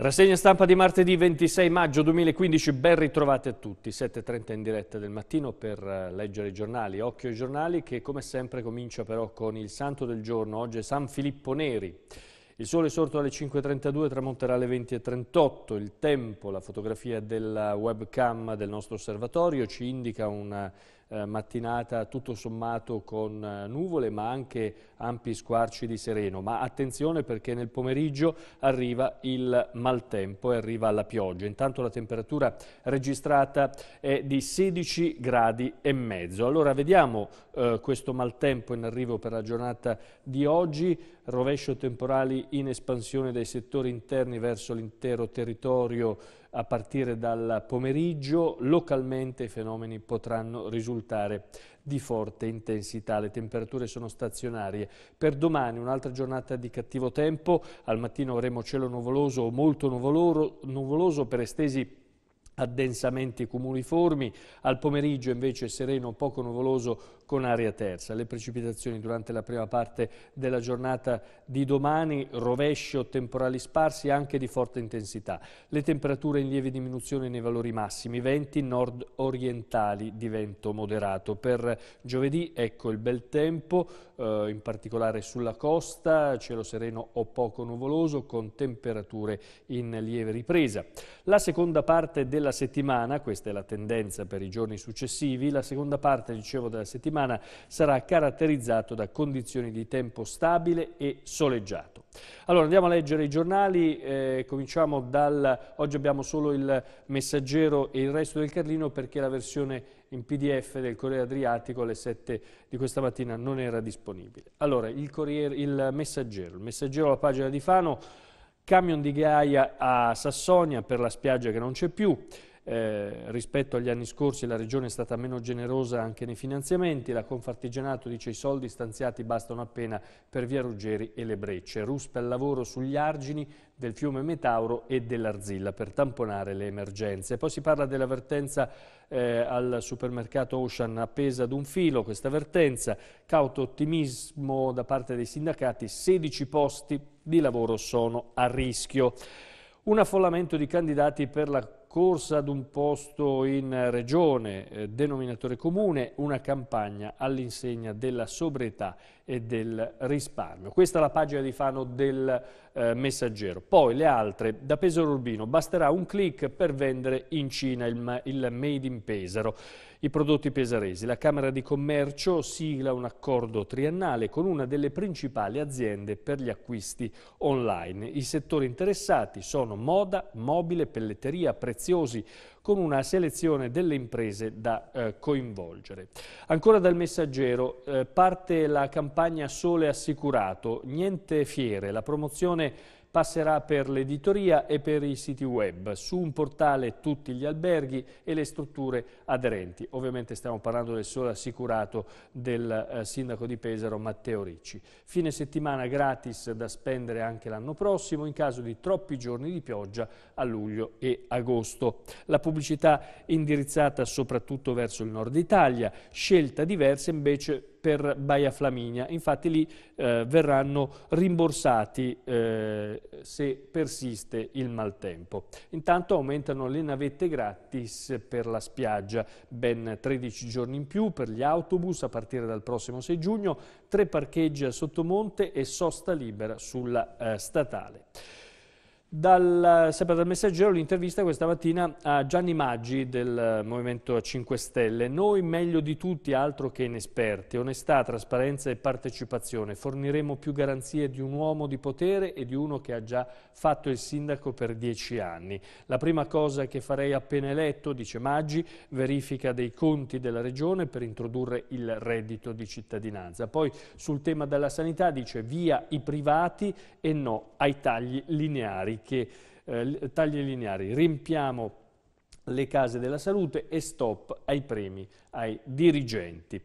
Rassegna stampa di martedì 26 maggio 2015, ben ritrovati a tutti, 7.30 in diretta del mattino per eh, leggere i giornali. Occhio ai giornali che come sempre comincia però con il santo del giorno, oggi è San Filippo Neri. Il sole è sorto alle 5.32, tramonterà alle 20.38, il tempo, la fotografia della webcam del nostro osservatorio ci indica una eh, mattinata tutto sommato con eh, nuvole ma anche ampi squarci di sereno. Ma attenzione perché nel pomeriggio arriva il maltempo e arriva la pioggia. Intanto la temperatura registrata è di 16 gradi e mezzo. Allora vediamo eh, questo maltempo in arrivo per la giornata di oggi. Rovescio temporali in espansione dai settori interni verso l'intero territorio a partire dal pomeriggio. Localmente i fenomeni potranno risultare di forte intensità. Le temperature sono stazionarie. Per domani un'altra giornata di cattivo tempo. Al mattino avremo cielo nuvoloso o molto nuvoloso, nuvoloso per estesi addensamenti cumuliformi, al pomeriggio invece sereno, poco nuvoloso con aria terza. Le precipitazioni durante la prima parte della giornata di domani, rovescio, o temporali sparsi anche di forte intensità. Le temperature in lieve diminuzione nei valori massimi, venti nord-orientali di vento moderato. Per giovedì ecco il bel tempo, eh, in particolare sulla costa, cielo sereno o poco nuvoloso con temperature in lieve ripresa. La seconda parte della settimana, questa è la tendenza per i giorni successivi, la seconda parte, dicevo, della settimana settimana sarà caratterizzato da condizioni di tempo stabile e soleggiato. Allora andiamo a leggere i giornali, eh, cominciamo dal... oggi abbiamo solo il messaggero e il resto del Carlino perché la versione in pdf del Corriere Adriatico alle 7 di questa mattina non era disponibile. Allora il, Corriere, il messaggero, il messaggero alla pagina di Fano, camion di Gaia a Sassonia per la spiaggia che non c'è più, eh, rispetto agli anni scorsi la Regione è stata meno generosa anche nei finanziamenti, la Confartigianato dice i soldi stanziati bastano appena per via Ruggeri e le Brecce, ruspe al lavoro sugli argini del fiume Metauro e dell'Arzilla per tamponare le emergenze. Poi si parla dell'avvertenza eh, al supermercato Ocean appesa ad un filo, questa avvertenza, cauto ottimismo da parte dei sindacati, 16 posti di lavoro sono a rischio. Un affollamento di candidati per la corsa ad un posto in regione, eh, denominatore comune, una campagna all'insegna della sobrietà e del risparmio. Questa è la pagina di Fano del eh, Messaggero. Poi le altre, da Pesaro Urbino, basterà un click per vendere in Cina il, il Made in Pesaro i prodotti pesaresi. La Camera di Commercio sigla un accordo triennale con una delle principali aziende per gli acquisti online. I settori interessati sono moda, mobile, pelletteria, preziosi, con una selezione delle imprese da eh, coinvolgere. Ancora dal messaggero eh, parte la campagna Sole Assicurato, niente fiere, la promozione passerà per l'editoria e per i siti web, su un portale tutti gli alberghi e le strutture aderenti. Ovviamente stiamo parlando del sole assicurato del eh, sindaco di Pesaro Matteo Ricci. Fine settimana gratis da spendere anche l'anno prossimo in caso di troppi giorni di pioggia a luglio e agosto. La pubblicità indirizzata soprattutto verso il nord Italia, scelta diversa invece per Baia Flaminia. Infatti lì eh, verranno rimborsati eh, se persiste il maltempo. Intanto aumentano le navette gratis per la spiaggia, ben 13 giorni in più per gli autobus a partire dal prossimo 6 giugno, tre parcheggi a Sottomonte e sosta libera sulla eh, statale. Dal, sempre dal messaggero l'intervista questa mattina a Gianni Maggi del eh, Movimento 5 Stelle. Noi meglio di tutti, altro che inesperti, onestà, trasparenza e partecipazione. Forniremo più garanzie di un uomo di potere e di uno che ha già fatto il sindaco per dieci anni. La prima cosa che farei appena eletto, dice Maggi, verifica dei conti della regione per introdurre il reddito di cittadinanza. Poi sul tema della sanità dice via i privati e no ai tagli lineari che, eh, tagli lineari, riempiamo le case della salute e stop ai premi ai dirigenti.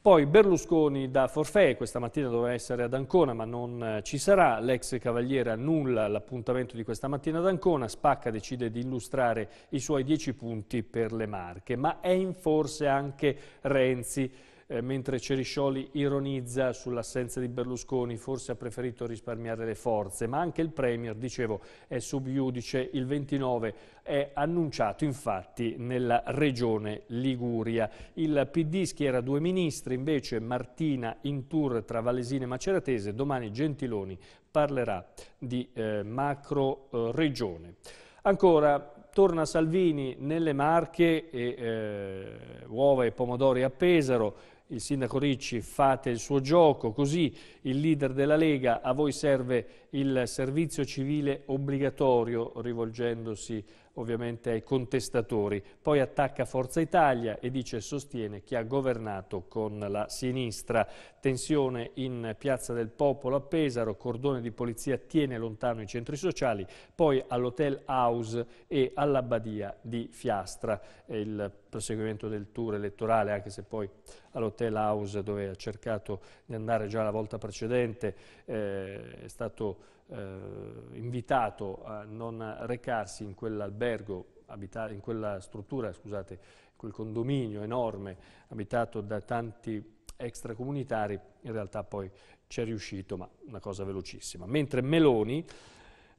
Poi Berlusconi da forfè, questa mattina doveva essere ad Ancona ma non eh, ci sarà, l'ex cavaliere annulla l'appuntamento di questa mattina ad Ancona, Spacca decide di illustrare i suoi 10 punti per le Marche, ma è in forse anche Renzi eh, mentre Ceriscioli ironizza sull'assenza di Berlusconi, forse ha preferito risparmiare le forze, ma anche il Premier, dicevo, è subiudice, il 29 è annunciato infatti nella regione Liguria. Il PD schiera due ministri, invece Martina in tour tra Valesine e Maceratese, domani Gentiloni parlerà di eh, macro eh, regione. Ancora, torna Salvini nelle Marche, e, eh, uova e pomodori a Pesaro, il sindaco Ricci fate il suo gioco, così il leader della Lega, a voi serve il servizio civile obbligatorio, rivolgendosi ovviamente ai contestatori. Poi attacca Forza Italia e dice sostiene chi ha governato con la sinistra. Tensione in Piazza del Popolo a Pesaro, cordone di polizia tiene lontano i centri sociali, poi all'Hotel House e all'Abbadia di Fiastra. Il proseguimento del tour elettorale, anche se poi all'Hotel House, dove ha cercato di andare già la volta precedente, eh, è stato eh, invitato a non recarsi in quell'albergo, in quella struttura, scusate, quel condominio enorme abitato da tanti extracomunitari, in realtà poi ci è riuscito, ma una cosa velocissima. Mentre Meloni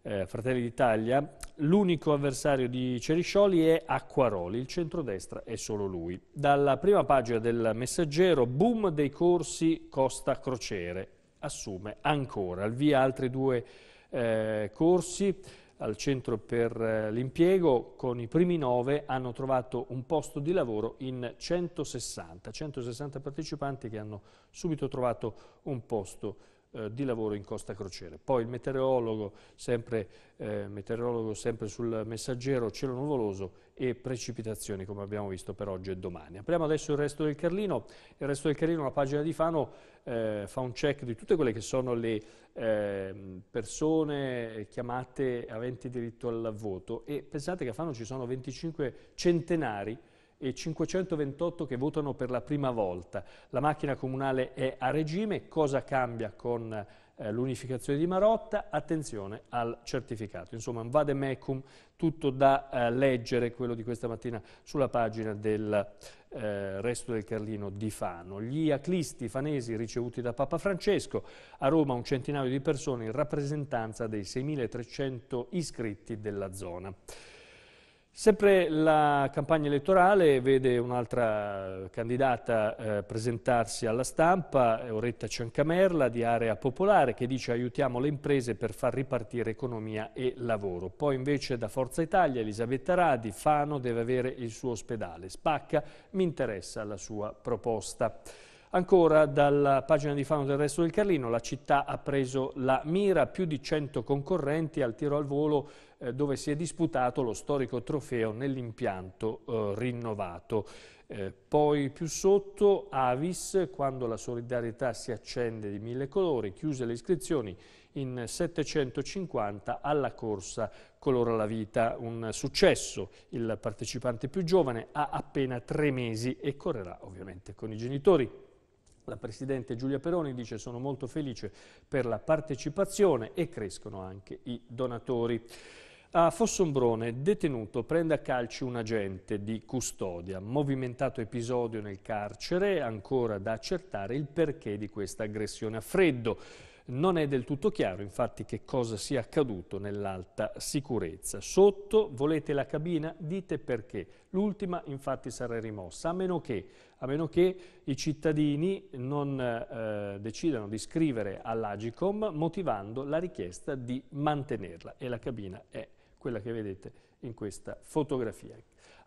eh, Fratelli d'Italia, l'unico avversario di Ceriscioli è Acquaroli, il centrodestra è solo lui. Dalla prima pagina del messaggero, boom dei corsi Costa Crociere, assume ancora, al via altri due eh, corsi al centro per eh, l'impiego, con i primi nove hanno trovato un posto di lavoro in 160, 160 partecipanti che hanno subito trovato un posto di lavoro eh, di lavoro in Costa Crociere. Poi il meteorologo, sempre, eh, meteorologo sempre sul messaggero, cielo nuvoloso e precipitazioni come abbiamo visto per oggi e domani. Apriamo adesso il resto del Carlino, il resto del Carlino, la pagina di Fano eh, fa un check di tutte quelle che sono le ehm, persone chiamate aventi diritto al voto e pensate che a Fano ci sono 25 centenari e 528 che votano per la prima volta. La macchina comunale è a regime, cosa cambia con eh, l'unificazione di Marotta? Attenzione al certificato. Insomma, un vademecum, tutto da eh, leggere, quello di questa mattina sulla pagina del eh, Resto del Carlino di Fano. Gli aclisti fanesi ricevuti da Papa Francesco, a Roma un centinaio di persone in rappresentanza dei 6.300 iscritti della zona. Sempre la campagna elettorale vede un'altra candidata eh, presentarsi alla stampa, Oretta Ciancamerla di Area Popolare, che dice aiutiamo le imprese per far ripartire economia e lavoro. Poi invece da Forza Italia Elisabetta Radi, Fano deve avere il suo ospedale. Spacca, mi interessa la sua proposta. Ancora dalla pagina di Fano del resto del Carlino, la città ha preso la mira, più di 100 concorrenti al tiro al volo eh, dove si è disputato lo storico trofeo nell'impianto eh, rinnovato. Eh, poi più sotto Avis, quando la solidarietà si accende di mille colori, chiuse le iscrizioni in 750 alla corsa Colora la Vita. Un successo, il partecipante più giovane ha appena tre mesi e correrà ovviamente con i genitori. La Presidente Giulia Peroni dice sono molto felice per la partecipazione e crescono anche i donatori. A Fossombrone, detenuto, prende a calci un agente di custodia. Movimentato episodio nel carcere, ancora da accertare il perché di questa aggressione a freddo. Non è del tutto chiaro infatti che cosa sia accaduto nell'alta sicurezza. Sotto volete la cabina? Dite perché. L'ultima infatti sarà rimossa, a meno che, a meno che i cittadini non eh, decidano di scrivere all'Agicom motivando la richiesta di mantenerla e la cabina è quella che vedete in questa fotografia.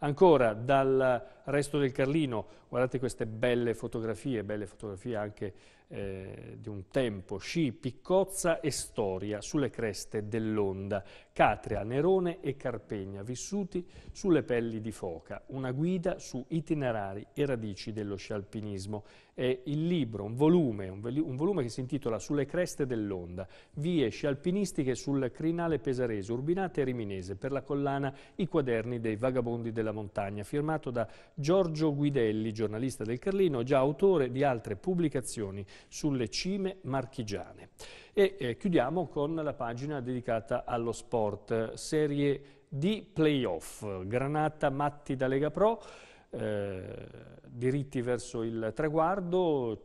Ancora dal resto del Carlino, guardate queste belle fotografie, belle fotografie anche eh, di un tempo, sci, piccozza e storia sulle creste dell'onda, Catria, Nerone e Carpegna, vissuti sulle pelli di foca, una guida su itinerari e radici dello sci alpinismo. È il libro, un volume, un volume che si intitola Sulle creste dell'onda, vie sci alpinistiche sul crinale pesarese, urbinate e riminese, per la collana settimana I quaderni dei vagabondi della montagna, firmato da Giorgio Guidelli, giornalista del Carlino, già autore di altre pubblicazioni sulle cime marchigiane. E eh, chiudiamo con la pagina dedicata allo sport, serie di playoff, Granata Matti da Lega Pro, eh, diritti verso il traguardo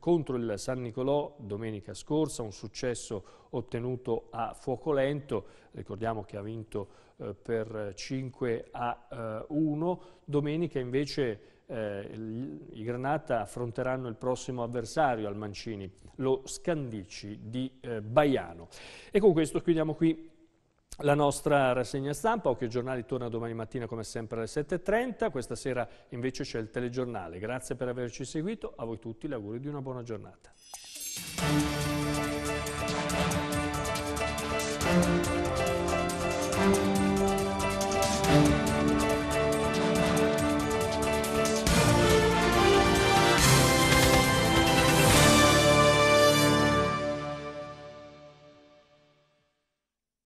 contro il San Nicolò domenica scorsa, un successo ottenuto a fuoco lento, ricordiamo che ha vinto eh, per 5 a 1. Eh, Domenica invece eh, i Granata affronteranno il prossimo avversario al Mancini, lo Scandicci di Baiano. E con questo chiudiamo qui la nostra rassegna stampa, Occhio Giornali torna domani mattina come sempre alle 7.30, questa sera invece c'è il telegiornale. Grazie per averci seguito, a voi tutti l'augurio di una buona giornata.